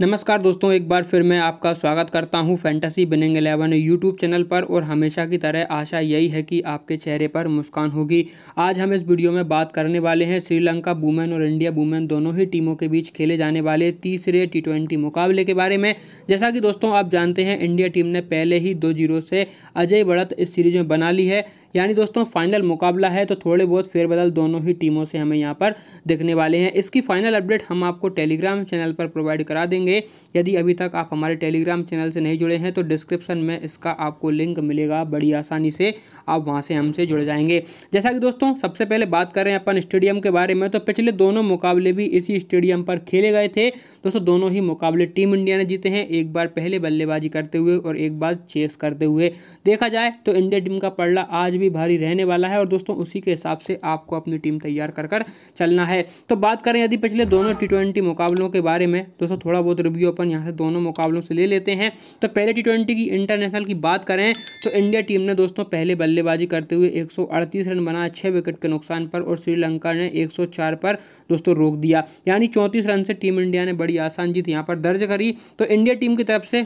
नमस्कार दोस्तों एक बार फिर मैं आपका स्वागत करता हूं fantasy winning eleven YouTube channel पर और हमेशा की तरह आशा यही है कि आपके चेहरे पर मुस्कान होगी आज हम इस वीडियो में बात करने वाले हैं श्रीलंका वुमेन और इंडिया वुमेन दोनों ही टीमों के बीच खेले जाने वाले तीसरे टी मुकाबले के बारे में जैसा कि दोस्तों आप जानते हैं इंडिया टीम ने पहले ही दो जीरो से अजय बढ़त इस सीरीज में बना ली है यानी दोस्तों फाइनल मुकाबला है तो थोड़े बहुत फेरबदल दोनों ही टीमों से हमें यहाँ पर देखने वाले हैं इसकी फाइनल अपडेट हम आपको टेलीग्राम चैनल पर प्रोवाइड करा देंगे यदि अभी तक आप हमारे टेलीग्राम चैनल से नहीं जुड़े हैं तो डिस्क्रिप्शन में इसका आपको लिंक मिलेगा बड़ी आसानी से आप वहाँ से हमसे जुड़ जाएंगे जैसा कि दोस्तों सबसे पहले बात करें अपन स्टेडियम के बारे में तो पिछले दोनों मुकाबले भी इसी स्टेडियम पर खेले गए थे दोस्तों दोनों ही मुकाबले टीम इंडिया ने जीते हैं एक बार पहले बल्लेबाजी करते हुए और एक बार चेस करते हुए देखा जाए तो इंडिया टीम का पड़ला आज भी भारी रहने वाला है और दोस्तों उसी के हिसाब से आपको अपनी टीम तैयार कर कर चलना है तो बात करें यदि पिछले दोनों टी मुकाबलों के बारे में दोस्तों थोड़ा बहुत रिव्यू अपन यहाँ से दोनों मुकाबलों से ले लेते हैं तो पहले टी की इंटरनेशनल की बात करें तो इंडिया टीम ने दोस्तों पहले बल्लेबाजी करते हुए 138 रन बनाए छः विकेट के नुकसान पर और श्रीलंका ने 104 पर दोस्तों रोक दिया यानी चौंतीस रन से टीम इंडिया ने बड़ी आसान जीत यहाँ पर दर्ज करी तो इंडिया टीम की तरफ से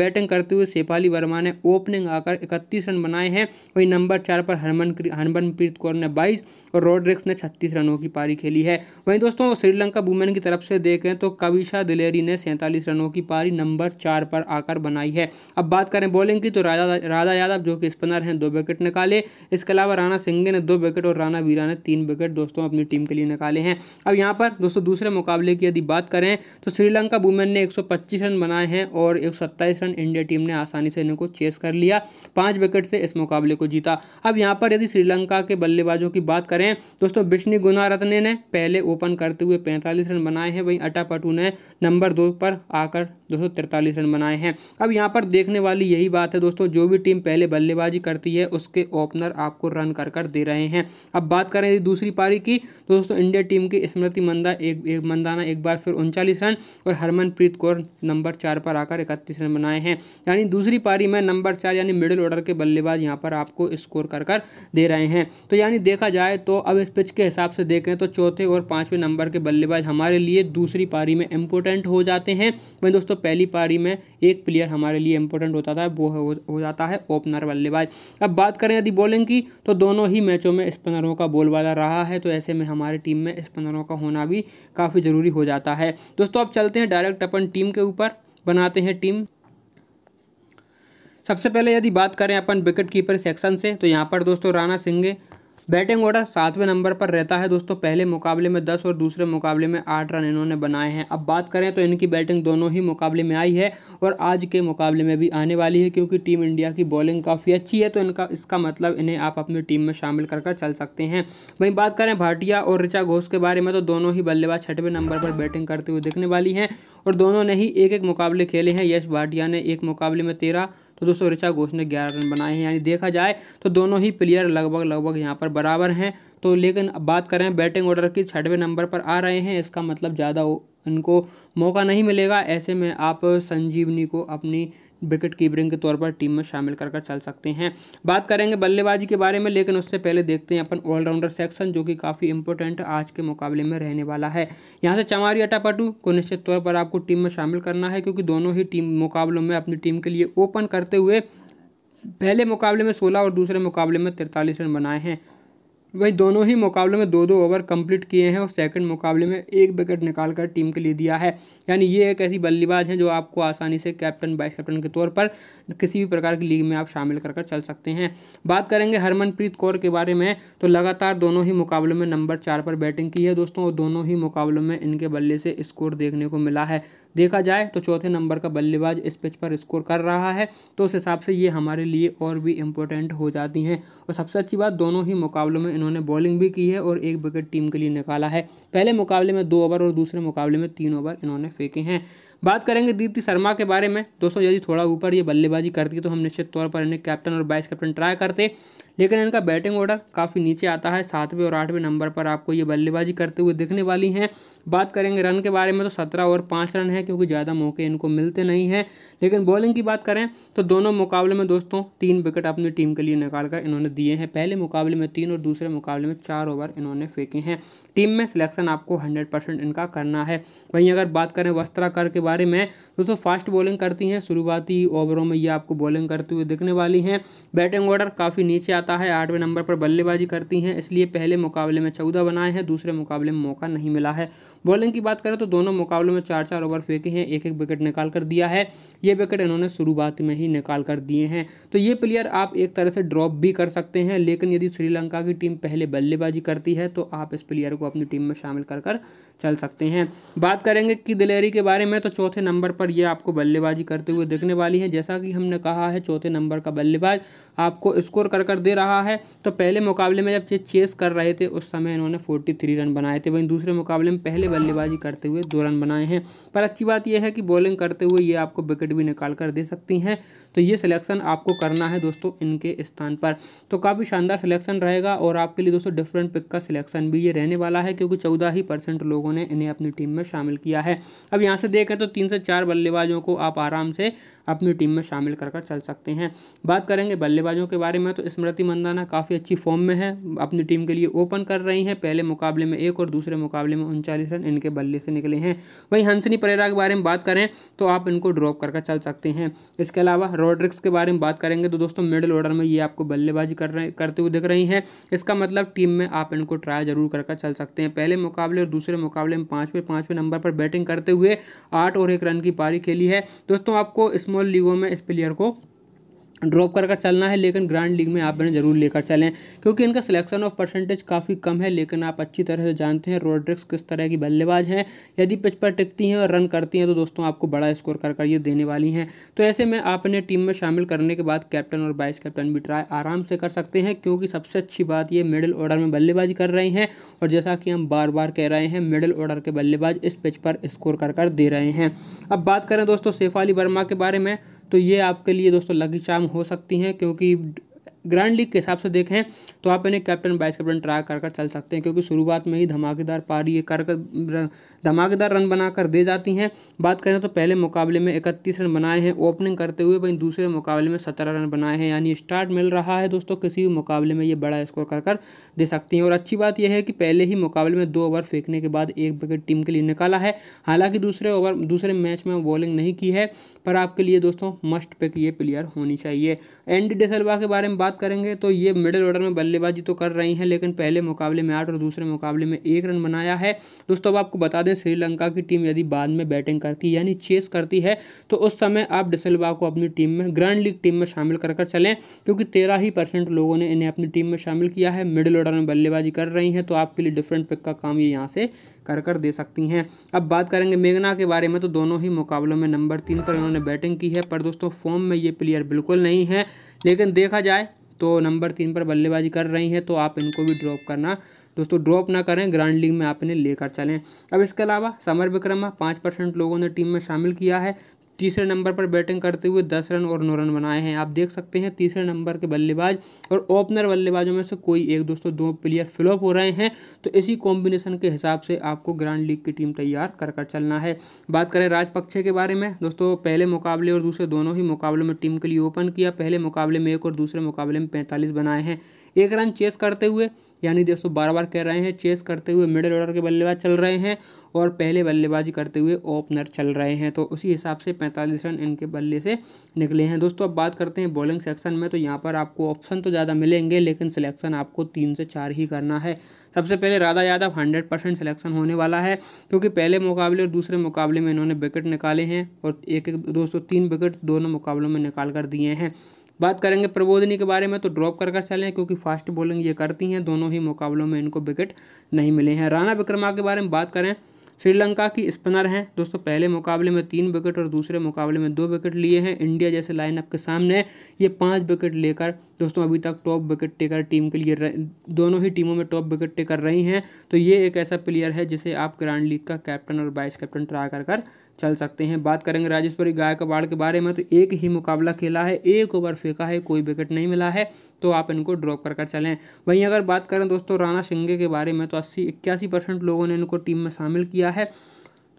बैटिंग करते हुए शेफाली वर्मा ने ओपनिंग आकर इकतीस रन बनाए हैं वही नंबर चार चार पर हरमन हरमनप्रीत कौर ने बाईस और रोड्रिक्स ने छत्तीस रनों की पारी खेली है वहीं दोस्तों श्रीलंका वुमेन की तरफ से देखें तो कविशा दिलेरी ने सैंतालीस रनों की पारी नंबर चार पर आकर बनाई है अब बात करें बॉलिंग की तो राधा राधा यादव जो कि स्पिनर हैं दो विकेट निकाले इसके अलावा राणा सिंघे ने दो विकेट और राणा वीरा ने तीन विकेट दोस्तों अपनी टीम के लिए निकाले हैं अब यहाँ पर दोस्तों दूसरे मुकाबले की यदि बात करें तो श्रीलंका वुमेन ने एक रन बनाए हैं और एक रन इंडिया टीम ने आसानी से इनको चेस कर लिया पाँच विकेट से इस मुकाबले को जीता अब यहाँ पर यदि श्रीलंका के बल्लेबाजों की बात करें दोस्तों विष्णु गुनारत्ने ने पहले ओपन करते हुए पैंतालीस रन बनाए हैं वहीं अटापटू ने नंबर दो पर आकर दो रन बनाए हैं अब यहाँ पर देखने वाली यही बात है दोस्तों जो भी टीम पहले बल्लेबाजी करती है उसके ओपनर आपको रन कर कर दे रहे हैं अब बात करें यदि दूसरी पारी की तो दोस्तों इंडिया टीम की स्मृति मंदा एक, एक मंदाना एक बार फिर उनचालीस रन और हरमनप्रीत कौर नंबर चार पर आकर इकतीस रन बनाए हैं यानी दूसरी पारी में नंबर चार यानी मिडिल ऑर्डर के बल्लेबाज यहाँ पर आपको स्कोर कर कर दे रहे हैं तो यानी देखा जाए तो अब इस पिच के हिसाब से देखें तो चौथे और पाँचवें नंबर के बल्लेबाज हमारे लिए दूसरी पारी में इंपॉर्टेंट हो जाते हैं वहीं दोस्तों पहली पारी में एक प्लेयर हमारे लिए इंपॉर्टेंट होता था वो हो जाता है ओपनर बल्लेबाज अब बात करें यदि बॉलिंग की तो दोनों ही मैचों में स्पिनरों का बोलबाला रहा है तो ऐसे में हमारी टीम में स्पिनरों का होना भी काफ़ी ज़रूरी हो जाता है दोस्तों अब चलते हैं डायरेक्ट अपन टीम के ऊपर बनाते हैं टीम सबसे पहले यदि बात करें अपन विकेट कीपर सेक्शन से तो यहाँ पर दोस्तों राणा सिंह बैटिंग ऑर्डर सातवें नंबर पर रहता है दोस्तों पहले मुकाबले में दस और दूसरे मुकाबले में आठ रन इन्होंने बनाए हैं अब बात करें तो इनकी बैटिंग दोनों ही मुकाबले में आई है और आज के मुकाबले में भी आने वाली है क्योंकि टीम इंडिया की बॉलिंग काफ़ी अच्छी है तो इनका इसका मतलब इन्हें आप अपनी टीम में शामिल कर कर चल सकते हैं वहीं बात करें भाटिया और ऋचा घोष के बारे में तो दोनों ही बल्लेबाज छठवें नंबर पर बैटिंग करते हुए दिखने वाली हैं और दोनों ने ही एक एक मुकाबले खेले हैं यश भाटिया ने एक मुकाबले में तेरह तो दोस्तों ऋषा घोष ने ग्यारह रन बनाए हैं यानी देखा जाए तो दोनों ही प्लेयर लगभग लगभग यहाँ पर बराबर हैं तो लेकिन बात करें बैटिंग ऑर्डर की छठवें नंबर पर आ रहे हैं इसका मतलब ज़्यादा इनको मौका नहीं मिलेगा ऐसे में आप संजीवनी को अपनी विकेट कीपरिंग के तौर पर टीम में शामिल कर चल सकते हैं बात करेंगे बल्लेबाजी के बारे में लेकिन उससे पहले देखते हैं अपन ऑलराउंडर सेक्शन जो कि काफ़ी इंपॉर्टेंट आज के मुकाबले में रहने वाला है यहाँ से चमारी अटापटू को निश्चित तौर पर आपको टीम में शामिल करना है क्योंकि दोनों ही टीम मुकाबलों में अपनी टीम के लिए ओपन करते हुए पहले मुकाबले में सोलह और दूसरे मुकाबले में तिरतालीस रन बनाए हैं वही दोनों ही मुकाबले में दो दो ओवर कंप्लीट किए हैं और सेकंड मुकाबले में एक विकेट निकाल कर टीम के लिए दिया है यानी ये एक ऐसी बल्लेबाज हैं जो आपको आसानी से कैप्टन वाइस कैप्टन के तौर पर किसी भी प्रकार की लीग में आप शामिल कर कर चल सकते हैं बात करेंगे हरमनप्रीत कौर के बारे में तो लगातार दोनों ही मुकाबलों में नंबर चार पर बैटिंग की है दोस्तों और दोनों ही मुकाबलों में इनके बल्ले से स्कोर देखने को मिला है देखा जाए तो चौथे नंबर का बल्लेबाज इस पिच पर स्कोर कर रहा है तो उस हिसाब से ये हमारे लिए और भी इम्पोर्टेंट हो जाती हैं और सबसे अच्छी बात दोनों ही मुकाबलों में इन्होंने बॉलिंग भी की है और एक विकेट टीम के लिए निकाला है पहले मुकाबले में दो ओवर और दूसरे मुकाबले में तीन ओवर इन्होंने फेंके हैं बात करेंगे दीप्ति शर्मा के बारे में दोस्तों यदि थोड़ा ऊपर ये बल्लेबाजी करती तो हम निश्चित तौर पर इन्हें कैप्टन और वाइस कैप्टन ट्राई करते लेकिन इनका बैटिंग ऑर्डर काफ़ी नीचे आता है सातवें और आठवें नंबर पर आपको ये बल्लेबाजी करते हुए दिखने वाली हैं बात करेंगे रन के बारे में तो सत्रह ओवर पाँच रन है क्योंकि ज़्यादा मौके इनको मिलते नहीं हैं लेकिन बॉलिंग की बात करें तो दोनों मुकाबले में दोस्तों तीन विकेट अपनी टीम के लिए निकाल कर इन्होंने दिए हैं पहले मुकाबले में तीन और दूसरे मुकाबले में चार ओवर इन्होंने फेंके हैं टीम में सिलेक्शन आपको हंड्रेड परसेंट इनका करना है वहीं अगर बात करें वस्त्राकर के बारे में दोस्तों फास्ट बॉलिंग करती हैं शुरुआती ओवरों में ये आपको बॉलिंग करते हुए दिखने वाली हैं बैटिंग ऑर्डर काफ़ी नीचे आता है आठवें नंबर पर बल्लेबाजी करती हैं इसलिए पहले मुकाबले में चौदह बनाए हैं दूसरे मुकाबले में मौका नहीं मिला है बॉलिंग की बात करें तो दोनों मुकाबलों में चार चार ओवर फेंके हैं एक एक विकेट निकाल कर दिया है ये विकेट इन्होंने शुरुआत में ही निकाल कर दिए हैं तो ये प्लेयर आप एक तरह से ड्रॉप भी कर सकते हैं लेकिन यदि श्रीलंका की टीम पहले बल्लेबाजी करती है तो आप इस प्लेयर को अपनी टीम में शामिल कर कर चल सकते हैं बात करेंगे कि दिलेरी के बारे में तो चौथे नंबर पर यह आपको बल्लेबाजी करते हुए दिखने वाली है जैसा कि हमने कहा है चौथे नंबर का बल्लेबाज आपको स्कोर कर कर दे रहा है तो पहले मुकाबले में जब चेस कर रहे थे उस समय इन्होंने फोर्टी रन बनाए थे वहीं दूसरे मुकाबले में पहले पहले बल्लेबाजी करते हुए दो रन बनाए हैं पर अच्छी बात यह है कि बॉलिंग करते हुए ये आपको विकेट भी निकाल कर दे सकती हैं तो ये सिलेक्शन आपको करना है दोस्तों इनके स्थान पर तो काफ़ी शानदार सिलेक्शन रहेगा और आपके लिए दोस्तों डिफरेंट पिक का सिलेक्शन भी ये रहने वाला है क्योंकि चौदह ही परसेंट लोगों ने इन्हें अपनी टीम में शामिल किया है अब यहाँ से देखें तो तीन से चार बल्लेबाजों को आप आराम से अपनी टीम में शामिल कर कर चल सकते हैं बात करेंगे बल्लेबाजों के बारे में तो स्मृति मंदाना काफ़ी अच्छी फॉर्म में है अपनी टीम के लिए ओपन कर रही हैं पहले मुकाबले में एक और दूसरे मुकाबले में उनचालीस प्रदर्शन इनके बल्ले से निकले हैं वहीं हंसनी परेरा के बारे में बात करें तो आप इनको ड्रॉप करके चल सकते हैं इसके अलावा रोड्रिक्स के बारे में बात करेंगे तो दोस्तों मिडिल ऑर्डर में ये आपको बल्लेबाजी कर रहे करते हुए दिख रही हैं इसका मतलब टीम में आप इनको ट्राई जरूर करके चल सकते हैं पहले मुकाबले और दूसरे मुकाबले में पाँचवें पाँचवें नंबर पर बैटिंग करते हुए आठ और एक रन की पारी खेली है दोस्तों आपको स्मॉल लीगों में इस प्लेयर को ड्रॉप कर कर चलना है लेकिन ग्रैंड लीग में आप इन्हें जरूर लेकर चलें क्योंकि इनका सिलेक्शन ऑफ परसेंटेज काफ़ी कम है लेकिन आप अच्छी तरह से जानते हैं रोड्रिक्स किस तरह की बल्लेबाज हैं यदि पिच पर टिकती हैं और रन करती हैं तो दोस्तों आपको बड़ा स्कोर कर कर ये देने वाली हैं तो ऐसे में आप इन्हें टीम में शामिल करने के बाद कैप्टन और वाइस कैप्टन भी ट्राई आराम से कर सकते हैं क्योंकि सबसे अच्छी बात ये मिडिल ऑर्डर में बल्लेबाजी कर रहे हैं और जैसा कि हम बार बार कह रहे हैं मिडिल ऑर्डर के बल्लेबाज इस पिच पर स्कोर कर कर दे रहे हैं अब बात करें दोस्तों सेफाली वर्मा के बारे में तो ये आपके लिए दोस्तों लकी चार्म हो सकती हैं क्योंकि ग्रैंड लीग के हिसाब से देखें तो आप इन्हें कैप्टन वाइस कैप्टन ट्राई कर कर चल सकते हैं क्योंकि शुरुआत में ही धमाकेदार पारी कर कर धमाकेदार रन बनाकर दे जाती हैं बात करें तो पहले मुकाबले में इकतीस रन बनाए हैं ओपनिंग करते हुए वहीं दूसरे मुकाबले में सत्रह रन बनाए हैं यानी स्टार्ट मिल रहा है दोस्तों किसी भी मुकाबले में ये बड़ा स्कोर कर कर दे सकती हैं और अच्छी बात यह है कि पहले ही मुकाबले में दो ओवर फेंकने के बाद एक विकेट टीम के लिए निकाला है हालांकि दूसरे ओवर दूसरे मैच में बॉलिंग नहीं की है पर आपके लिए दोस्तों मस्ट पिक ये प्लेयर होनी चाहिए एंडी डेसलवा के बारे में बात बात करेंगे तो ये मिडिल ऑर्डर में बल्लेबाजी तो कर रही हैं लेकिन पहले मुकाबले में आठ और दूसरे मुकाबले में एक रन बनाया है दोस्तों अब आपको बता दें श्रीलंका की टीम यदि बाद में बैटिंग करती है यानी चेस करती है तो उस समय आप डिसल्वा को अपनी टीम में ग्रैंड लीग टीम में शामिल कर कर चलें क्योंकि तेरह ही परसेंट लोगों ने इन्हें अपनी टीम में शामिल किया है मिडिल ऑर्डर में बल्लेबाजी कर रही हैं तो आपके लिए डिफरेंट पिक का काम ये यहाँ से कर कर दे सकती हैं अब बात करेंगे मेघना के बारे में तो दोनों ही मुकाबलों में नंबर तीन पर उन्होंने बैटिंग की है पर दोस्तों फॉर्म में ये प्लेयर बिल्कुल नहीं है लेकिन देखा जाए तो नंबर तीन पर बल्लेबाजी कर रही हैं तो आप इनको भी ड्रॉप करना दोस्तों ड्रॉप ना करें ग्रांड लीग में आप इन्हें लेकर चलें अब इसके अलावा समर विक्रमा पाँच परसेंट लोगों ने टीम में शामिल किया है तीसरे नंबर पर बैटिंग करते हुए दस रन और नौ रन बनाए हैं आप देख सकते हैं तीसरे नंबर के बल्लेबाज और ओपनर बल्लेबाजों में से कोई एक दोस्तों दो प्लेयर फ्लॉप हो रहे हैं तो इसी कॉम्बिनेशन के हिसाब से आपको ग्रैंड लीग की टीम तैयार कर कर चलना है बात करें राजपक्षे के बारे में दोस्तों पहले मुकाबले और दूसरे दोनों ही मुकाबलों में टीम के लिए ओपन किया पहले मुकाबले में एक और दूसरे मुकाबले में पैंतालीस बनाए हैं एक रन चेस करते हुए यानी दोस्तों बार बार कह रहे हैं चेस करते हुए मिडिल ऑर्डर के बल्लेबाज चल रहे हैं और पहले बल्लेबाजी करते हुए ओपनर चल रहे हैं तो उसी हिसाब से पैंतालीस रन इनके बल्ले से निकले हैं दोस्तों अब बात करते हैं बॉलिंग सेक्शन में तो यहाँ पर आपको ऑप्शन तो ज़्यादा मिलेंगे लेकिन सिलेक्शन आपको तीन से चार ही करना है सबसे पहले Radha Yadav hundred percent selection होने वाला है क्योंकि पहले मुकाबले और दूसरे मुकाबले में इन्होंने विकेट निकाले हैं और एक एक दोस्तों तीन विकेट दोनों मुकाबलों में निकाल कर दिए हैं बात करेंगे प्रबोधनी के बारे में तो ड्रॉप कर कर चलें क्योंकि फास्ट बॉलिंग ये करती हैं दोनों ही मुकाबलों में इनको विकेट नहीं मिले हैं राणा विक्रमा के बारे में बात करें श्रीलंका की स्पिनर हैं दोस्तों पहले मुकाबले में तीन विकेट और दूसरे मुकाबले में दो विकेट लिए हैं इंडिया जैसे लाइनअप के सामने ये पांच विकेट लेकर दोस्तों अभी तक टॉप विकेट टेकर टीम के लिए दोनों ही टीमों में टॉप विकेट टेकर रही हैं तो ये एक ऐसा प्लेयर है जिसे आप ग्रांड लीग का कैप्टन और वाइस कैप्टन ट्राई कर कर चल सकते हैं बात करेंगे राजेश्वरी गायकवाड़ के बारे में तो एक ही मुकाबला खेला है एक ओवर फेंका है कोई विकेट नहीं मिला है तो आप इनको ड्रॉप कर कर चलें वहीं अगर बात करें दोस्तों राणा सिंगे के बारे में तो अस्सी इक्यासी परसेंट लोगों ने इनको टीम में शामिल किया है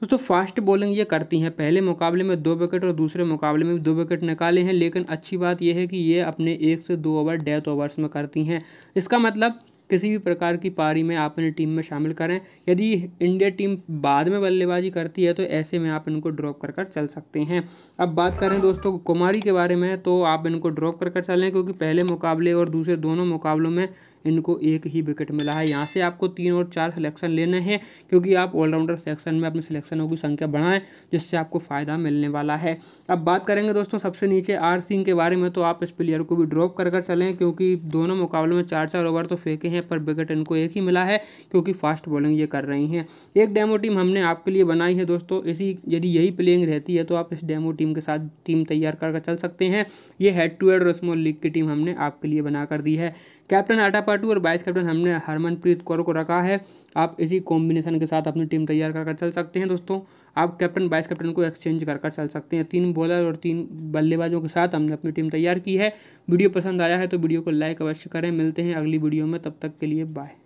दोस्तों फास्ट बॉलिंग ये करती हैं पहले मुकाबले में दो विकेट और दूसरे मुकाबले में दो विकेट निकाले हैं लेकिन अच्छी बात यह है कि ये अपने एक से दो ओवर डेथ ओवर्स में करती हैं इसका मतलब किसी भी प्रकार की पारी में आप अपनी टीम में शामिल करें यदि इंडिया टीम बाद में बल्लेबाजी करती है तो ऐसे में आप इनको ड्रॉप कर कर चल सकते हैं अब बात करें दोस्तों कुमारी के बारे में तो आप इनको ड्रॉप कर कर चलें क्योंकि पहले मुकाबले और दूसरे दोनों मुकाबलों में इनको एक ही विकेट मिला है यहाँ से आपको तीन और चार सिलेक्शन लेने हैं क्योंकि आप ऑलराउंडर सेक्शन में अपने सिलेक्शनों की संख्या बढ़ाएं जिससे आपको फ़ायदा मिलने वाला है अब बात करेंगे दोस्तों सबसे नीचे आर सिंह के बारे में तो आप इस प्लेयर को भी ड्रॉप कर कर चलें क्योंकि दोनों मुकाबलों में चार चार ओवर तो फेंके हैं पर विकेट इनको एक ही मिला है क्योंकि फास्ट बॉलिंग ये कर रही हैं एक डेमो टीम हमने आपके लिए बनाई है दोस्तों इसी यदि यही प्लेइंग रहती है तो आप इस डेमो टीम के साथ टीम तैयार कर कर चल सकते हैं ये हेड टू हेड और स्मॉल लीग की टीम हमने आपके लिए बना कर दी है कैप्टन आटा पर नंबर टू और वाइस कैप्टन हमने हरमनप्रीत कौर को रखा है आप इसी कॉम्बिनेशन के साथ अपनी टीम तैयार कर चल सकते हैं दोस्तों आप कैप्टन वाइस कैप्टन को एक्सचेंज कर कर चल सकते हैं तीन बॉलर और तीन बल्लेबाजों के साथ हमने अपनी टीम तैयार की है वीडियो पसंद आया है तो वीडियो को लाइक अवश्य करें मिलते हैं अगली वीडियो में तब तक के लिए बाय